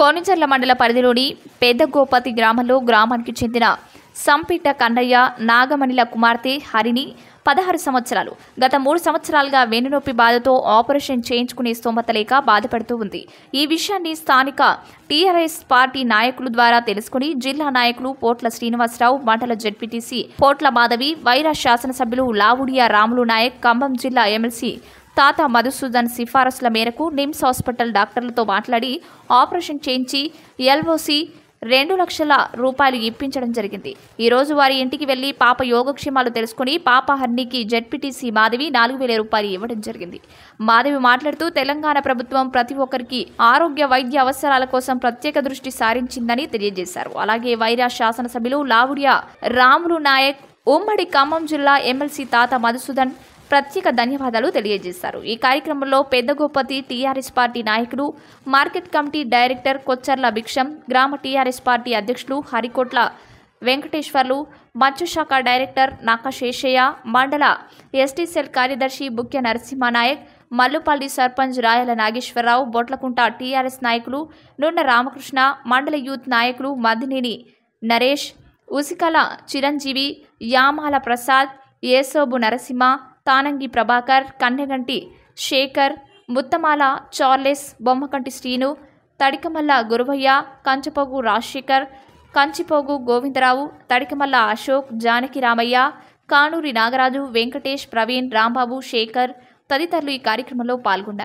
కోనిచర్ల మండల పరిధిలోని పెద్ద గోపతి గ్రామంలో గ్రామానికి చెందిన సంపిట్ట కన్నయ్య నాగమణిల కుమార్తె హరిని పదహారు సంవత్సరాలు గత మూడు సంవత్సరాలుగా వెన్నునొప్పి బాధతో ఆపరేషన్ చేయించుకునే స్తోమత లేక బాధపడుతూ ఉంది ఈ విషయాన్ని స్థానిక టీఆర్ఎస్ పార్టీ నాయకుల ద్వారా తెలుసుకుని జిల్లా నాయకులు పోట్ల శ్రీనివాసరావు మండల జడ్పీటీసీ పోట్ల మాధవి వైరా శాసనసభ్యులు లావుడియా రాములు నాయక్ ఖమ్మం జిల్లా ఎమ్మెల్సీ తాత మధుసూదన్ సిఫారసుల మేరకు నిమ్స్ హాస్పిటల్ డాక్టర్లతో మాట్లాడి ఆపరేషన్ చేయించి ఎల్ఓసి రెండు లక్షల రూపాయలు ఇప్పించడం జరిగింది ఈరోజు వారి ఇంటికి వెళ్లి పాప యోగక్షేమాలు తెలుసుకుని పాప హర్నీకి జెడ్పీటీసీ మాధవి నాలుగు వేల రూపాయలు ఇవ్వడం జరిగింది మాధవి మాట్లాడుతూ తెలంగాణ ప్రభుత్వం ప్రతి ఒక్కరికి ఆరోగ్య వైద్య అవసరాల కోసం ప్రత్యేక దృష్టి సారించిందని తెలియజేశారు అలాగే వైరా శాసనసభ్యులు లావుడియా రాములు నాయక్ ఉమ్మడి ఖమ్మం జిల్లా ఎమ్మెల్సీ తాత మధుసూదన్ ప్రత్యేక ధన్యవాదాలు తెలియజేశారు ఈ కార్యక్రమంలో పెద్దగోపతి టీఆర్ఎస్ పార్టీ నాయకులు market committee director Kocharla Bhiksham గ్రామ టీఆర్ఎస్ పార్టీ అధ్యక్షులు హరికోట్ల వెంకటేశ్వర్లు మత్స్యశాఖ డైరెక్టర్ నాక శేషయ్య మండల ఎస్టీసెల్ కార్యదర్శి బుక్య నరసింహనాయక్ మల్లుపల్లి సర్పంచ్ రాయల నాగేశ్వరరావు బొట్లకుంట టీఆర్ఎస్ నాయకులు నున్న రామకృష్ణ మండల యూత్ నాయకులు మదినేని నరేష్ ఉసికల చిరంజీవి యామాల ప్రసాద్ ఏసోబు నరసింహ తానంగి ప్రభాకర్ కన్నెగంటి శేఖర్ ముత్తమాల చార్లెస్ బొమ్మకంటి శ్రీను తడికమల్ల గురువయ్య కంచపోగు రాజశేఖర్ కంచిపోగు గోవిందరావు తడికమల్ల అశోక్ జానకి రామయ్య కానూరి నాగరాజు వెంకటేష్ ప్రవీణ్ రాంబాబు శేఖర్ తదితరులు ఈ కార్యక్రమంలో పాల్గొన్నారు